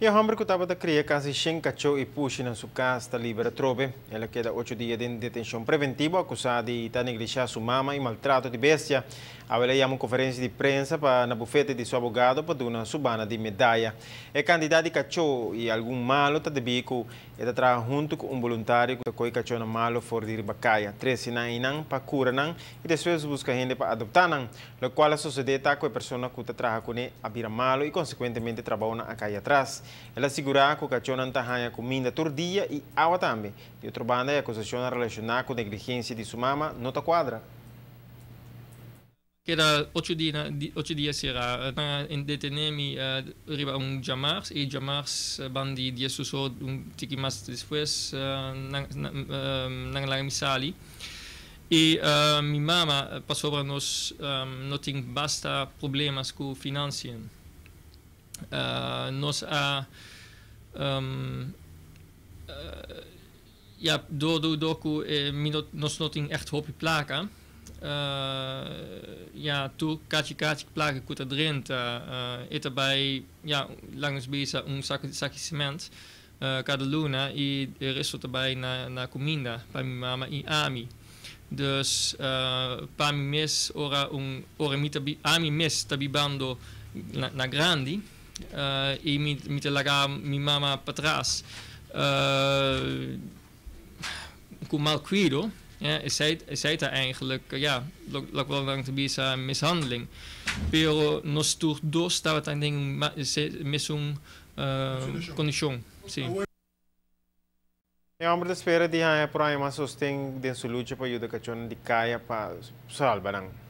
E a que estava a criar quase 100 cachorros e puxa na sua casa libera trobe. Ela queda oito dias de detenção preventiva acusada de ter negligenciado sua mama e maltrato de bestia. Ela ia uma conferência de imprensa na bufete de seu advogado para dar uma subana de medalha. É candidata de cachorro e algum malo está de bico. Ela trabalha junto com um voluntário que coi na malo fora de Ribacaia. Três sinais para curar e depois busca gente para adotar. O qual a sociedade está com a pessoa que trabalha com ele a vira malo e consequentemente trabalha na caia atrás. Ela segurar que a Chona Antahanha comida tordia e água também. De outra banda, a acusação relacionada com negligência de Sumama não está quadra. che da 8 di, 8 di sera in detenemi uh, arriva Jamars e Jamars uh, bandi di esso un tiki mas después uh, nan la misali e uh, mi mamma passò nos um, ehm, noting basta problemas cu finanzien Eh, nos ha eh, um, ehm, eh, ja, do doku eh, minot nos noting echt hopi plaka. ja, tu kachi kaci plaga kuta drinta. Uh, bij, ja, langs bisa un saki cement. Uh, Cataluna i resto bij na, na comida, dus, pa mi mama i ami. Dus uh, pa mi mes ora un ore mi ami mis tabibando na, na grandi y eh, mi, mi laga, mi mama patras eh, uh, malquido, ja, is zij, is zij daar eigenlijk, eh, ja, lag wel lang te bisa mishandeling. Pero nos turdo estaba también misum condition. Sim. Ja, maar de sfeer die hij heeft, maar zo sting, den solutie pa jude kachon, die kaya pa, sal barang.